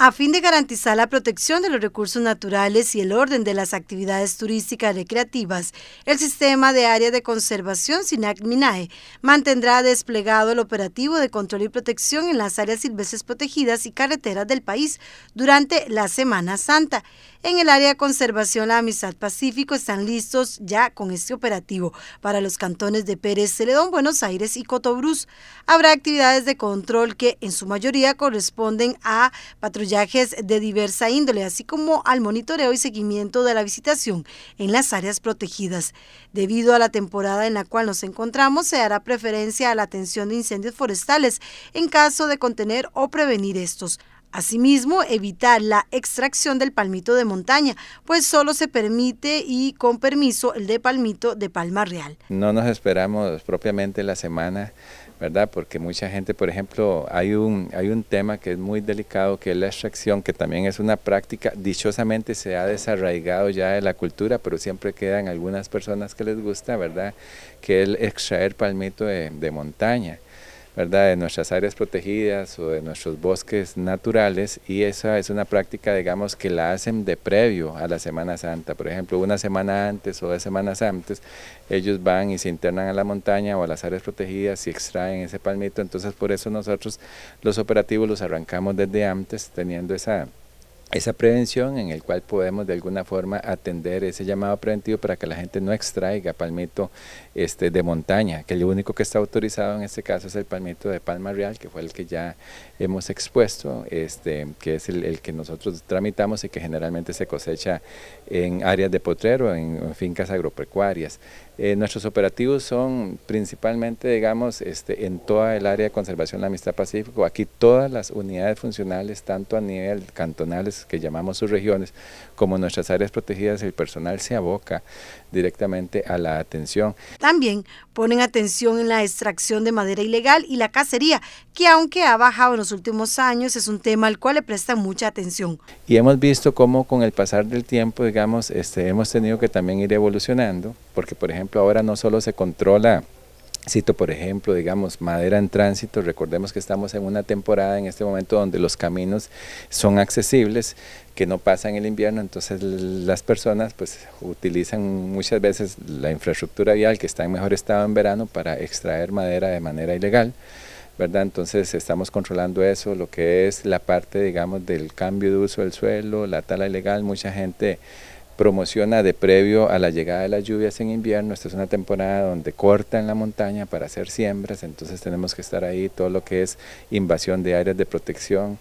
A fin de garantizar la protección de los recursos naturales y el orden de las actividades turísticas recreativas, el sistema de área de conservación SINAC-MINAE mantendrá desplegado el operativo de control y protección en las áreas silvestres protegidas y carreteras del país durante la Semana Santa. En el área de conservación La Amistad Pacífico están listos ya con este operativo para los cantones de Pérez, Celedón, Buenos Aires y Cotobruz. Habrá actividades de control que en su mayoría corresponden a patrullas viajes de diversa índole, así como al monitoreo y seguimiento de la visitación en las áreas protegidas. Debido a la temporada en la cual nos encontramos, se hará preferencia a la atención de incendios forestales en caso de contener o prevenir estos. Asimismo, evitar la extracción del palmito de montaña, pues solo se permite y con permiso el de palmito de palma real. No nos esperamos propiamente la semana, ¿verdad? Porque mucha gente, por ejemplo, hay un, hay un tema que es muy delicado, que es la extracción, que también es una práctica, dichosamente se ha desarraigado ya de la cultura, pero siempre quedan algunas personas que les gusta, ¿verdad? Que el extraer palmito de, de montaña. ¿verdad? de nuestras áreas protegidas o de nuestros bosques naturales y esa es una práctica, digamos, que la hacen de previo a la Semana Santa. Por ejemplo, una semana antes o dos semanas antes, ellos van y se internan a la montaña o a las áreas protegidas y extraen ese palmito. Entonces, por eso nosotros los operativos los arrancamos desde antes, teniendo esa esa prevención en el cual podemos de alguna forma atender ese llamado preventivo para que la gente no extraiga palmito este, de montaña, que lo único que está autorizado en este caso es el palmito de palma real, que fue el que ya hemos expuesto, este, que es el, que nosotros tramitamos y que generalmente se cosecha en áreas de potrero, en, fincas agropecuarias. Eh, nuestros operativos son principalmente, digamos, este, en toda el área de conservación de la Amistad Pacífico. Aquí todas las unidades funcionales, tanto a nivel cantonal, que llamamos sus regiones, como nuestras áreas protegidas, el personal se aboca directamente a la atención. También ponen atención en la extracción de madera ilegal y la cacería, que aunque ha bajado en los últimos años, es un tema al cual le prestan mucha atención. Y hemos visto cómo con el pasar del tiempo, digamos, este, hemos tenido que también ir evolucionando, porque por ejemplo ahora no solo se controla Cito, por ejemplo, digamos, madera en tránsito, recordemos que estamos en una temporada en este momento donde los caminos son accesibles, que no pasan el invierno, entonces las personas pues utilizan muchas veces la infraestructura vial que está en mejor estado en verano para extraer madera de manera ilegal. ¿verdad? Entonces estamos controlando eso, lo que es la parte, digamos, del cambio de uso del suelo, la tala ilegal, mucha gente promociona de previo a la llegada de las lluvias en invierno. Esta es una temporada donde cortan la montaña para hacer siembras, entonces tenemos que estar ahí todo lo que es invasión de áreas de protección,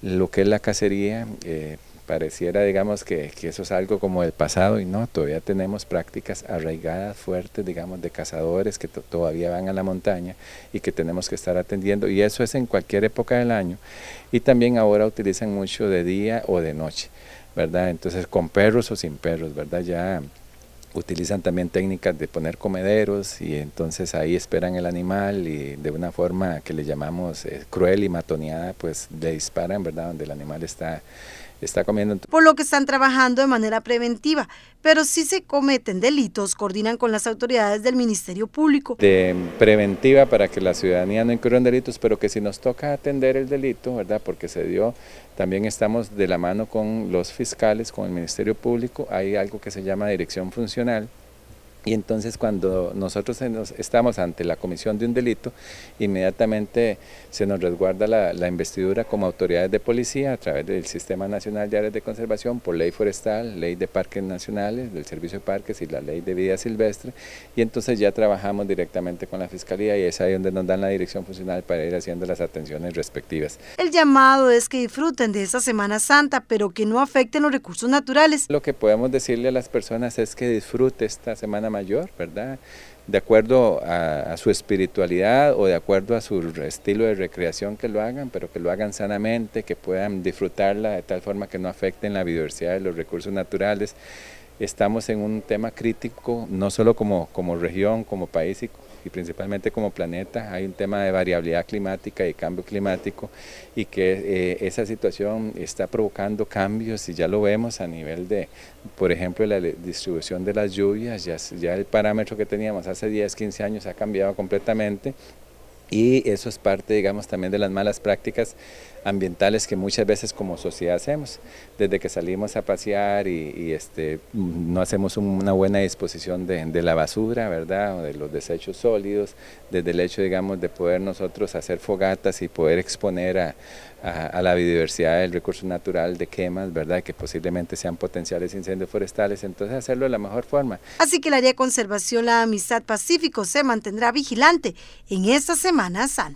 lo que es la cacería. Eh, pareciera, digamos, que, que, eso es algo como del pasado y no, todavía tenemos prácticas arraigadas, fuertes, digamos, de cazadores que todavía van a la montaña y que tenemos que estar atendiendo. Y eso es en cualquier época del año. Y también ahora utilizan mucho de día o de noche. ¿verdad? Entonces con perros o sin perros, ¿verdad? Ya utilizan también técnicas de poner comederos y entonces ahí esperan el animal y de una forma que le llamamos eh, cruel y matoneada, pues le disparan, ¿verdad? Donde el animal está está comiendo. Por lo que están trabajando de manera preventiva, pero si se cometen delitos, coordinan con las autoridades del Ministerio Público. De preventiva para que la ciudadanía no incurra en delitos, pero que si nos toca atender el delito, ¿verdad? Porque se dio, también estamos de la mano con los fiscales, con el Ministerio Público, hay algo que se llama dirección funcional, y entonces cuando nosotros estamos ante la comisión de un delito, inmediatamente se nos resguarda la, investidura como autoridades de policía a través del Sistema Nacional de Áreas de Conservación por ley forestal, ley de parques nacionales, del Servicio de Parques y la ley de vida silvestre. Y entonces ya trabajamos directamente con la Fiscalía y es ahí donde nos dan la dirección funcional para ir haciendo las atenciones respectivas. El llamado es que disfruten de esa Semana Santa, pero que no afecten los recursos naturales. Lo que podemos decirle a las personas es que disfrute esta Semana mayor, ¿verdad? De acuerdo a, a, su espiritualidad o de acuerdo a su estilo de recreación que lo hagan, pero que lo hagan sanamente, que puedan disfrutarla de tal forma que no afecten la biodiversidad de los recursos naturales estamos en un tema crítico, no solo como, como región, como país y, principalmente como planeta, hay un tema de variabilidad climática y cambio climático y que eh, esa situación está provocando cambios y ya lo vemos a nivel de, por ejemplo, la distribución de las lluvias, ya el parámetro que teníamos hace 10, 15 años ha cambiado completamente y eso es parte, digamos, también de las malas prácticas ambientales que muchas veces como sociedad hacemos, desde que salimos a pasear y, este, no hacemos una buena disposición de, la basura, ¿verdad?, o de los desechos sólidos, desde el hecho, digamos, de poder nosotros hacer fogatas y poder exponer a, a, la biodiversidad del recurso natural de quemas, ¿verdad?, que posiblemente sean potenciales incendios forestales, entonces hacerlo de la mejor forma. Así que la área de conservación La Amistad Pacífico se mantendrá vigilante en esta semana pemanasan.